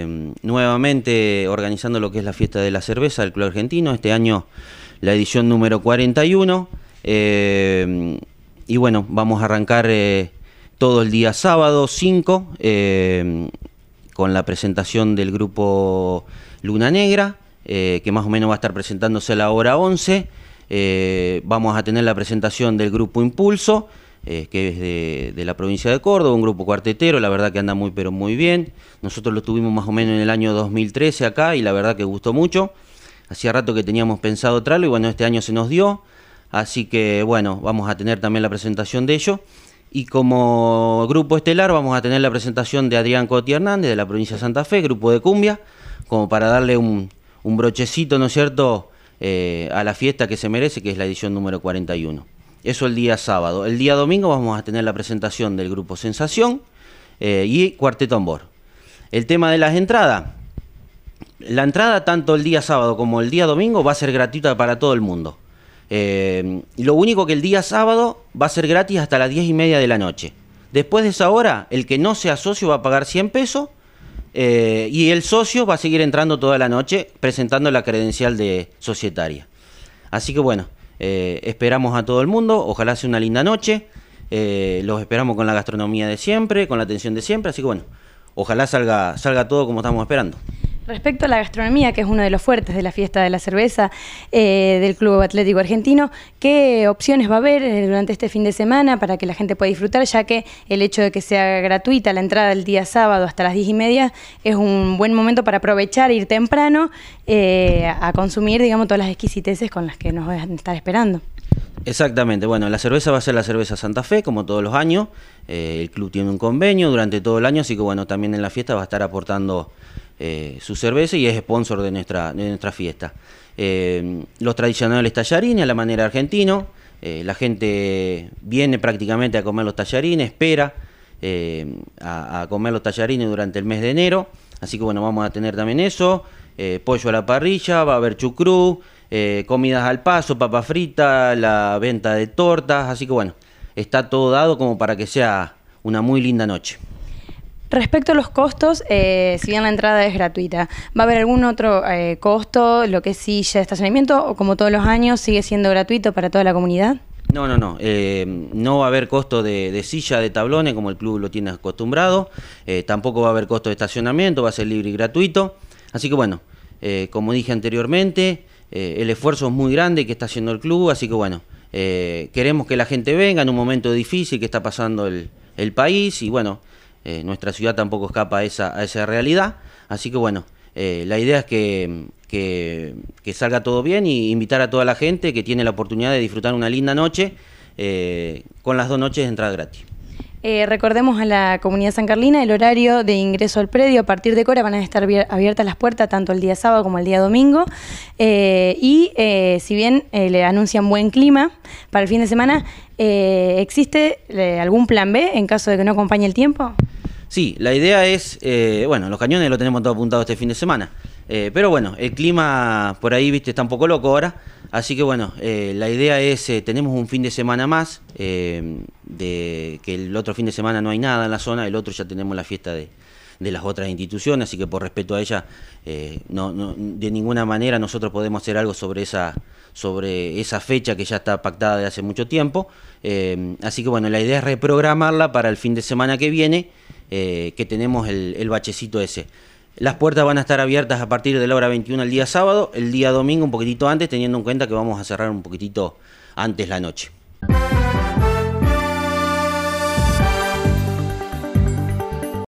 Em, nuevamente organizando lo que es la fiesta de la cerveza del Club Argentino, este año la edición número 41. Em, y bueno, vamos a arrancar eh, todo el día sábado 5 em, con la presentación del grupo Luna Negra, eh, que más o menos va a estar presentándose a la hora 11. Eh, vamos a tener la presentación del grupo Impulso. Eh, que es de, la provincia de Córdoba, un grupo cuartetero, la verdad que anda muy pero muy bien. Nosotros lo tuvimos más o menos en el año 2013 acá y la verdad que gustó mucho. Hacía rato que teníamos pensado traerlo y bueno, este año se nos dio. Así que bueno, vamos a tener también la presentación de ellos. Y como grupo estelar vamos a tener la presentación de Adrián Coti Hernández de la provincia de Santa Fe, grupo de cumbia, como para darle un, brochecito, ¿no es cierto?, eh, a la fiesta que se merece, que es la edición número 41. Eso el día sábado. El día domingo vamos a tener la presentación del grupo Sensación eh, y Cuarteto Ambor. El tema de las entradas. La entrada tanto el día sábado como el día domingo va a ser gratuita para todo el mundo. Eh, lo único que el día sábado va a ser gratis hasta las 10 y media de la noche. Después de esa hora, el que no sea socio va a pagar 100 pesos eh, y el socio va a seguir entrando toda la noche presentando la credencial de societaria. Así que bueno, eh, esperamos a todo el mundo, ojalá sea una linda noche. Eh, los esperamos con la gastronomía de siempre, con la atención de siempre, así que bueno, ojalá salga, salga todo como estamos esperando. Respecto a la gastronomía, que es uno de los fuertes de la fiesta de la cerveza eh, del Club Atlético Argentino, ¿qué opciones va a haber eh, durante este fin de semana para que la gente pueda disfrutar? Ya que el hecho de que sea gratuita la entrada el día sábado hasta las 10 y media es un buen momento para aprovechar, e ir temprano eh, a consumir, digamos, todas las exquisiteces con las que nos van a estar esperando. Exactamente, bueno, la cerveza va a ser la cerveza Santa Fe, como todos los años. el club tiene un convenio durante todo el año, así que bueno, también en la fiesta va a estar aportando eh, su cerveza y es sponsor de nuestra, fiesta. Eh, los tradicionales tallarines, a la manera argentino, eh, la gente viene prácticamente a comer los tallarines, espera a, comer los tallarines durante el mes de enero, así que bueno, vamos a tener también eso, pollo a la parrilla, va a haber chucrú, comidas al paso, papa frita, la venta de tortas, así que bueno, está todo dado como para que sea una muy linda noche. Respecto a los costos, eh, si bien la entrada es gratuita, ¿va a haber algún otro eh, costo, lo que es silla, estacionamiento, o como todos los años sigue siendo gratuito para toda la comunidad? No, no, no. Eh, no va a haber costo de, silla, de tablones, como el club lo tiene acostumbrado. tampoco va a haber costo de estacionamiento, va a ser libre y gratuito. Así que bueno, como dije anteriormente, el esfuerzo es muy grande que está haciendo el club, así que bueno, queremos que la gente venga en un momento difícil que está pasando el, el país y bueno, eh, nuestra ciudad tampoco escapa a esa, realidad. Así que bueno, eh, la idea es que, salga todo bien y invitar a toda la gente que tiene la oportunidad de disfrutar una linda noche eh, con las dos noches de entrada gratis. recordemos a la comunidad san carlina el horario de ingreso al predio. A partir de Cora van a estar abiertas las puertas tanto el día sábado como el día domingo. y si bien le anuncian buen clima para el fin de semana, ¿existe algún plan B en caso de que no acompañe el tiempo? Sí, la idea es, eh, bueno, los cañones lo tenemos todo apuntado este fin de semana. Eh, pero bueno, el clima por ahí, viste, está un poco loco ahora. Así que bueno, eh, la idea es, tenemos un fin de semana más, de que el otro fin de semana no hay nada en la zona, el otro ya tenemos la fiesta de, las otras instituciones, así que por respeto a ella, no, de ninguna manera nosotros podemos hacer algo sobre esa, sobre esa fecha que ya está pactada de hace mucho tiempo. así que bueno, la idea es reprogramarla para el fin de semana que viene. Eh, que tenemos el, el bachecito ese. Las puertas van a estar abiertas a partir de la hora 21 el día sábado, el día domingo un poquitito antes, teniendo en cuenta que vamos a cerrar un poquitito antes la noche.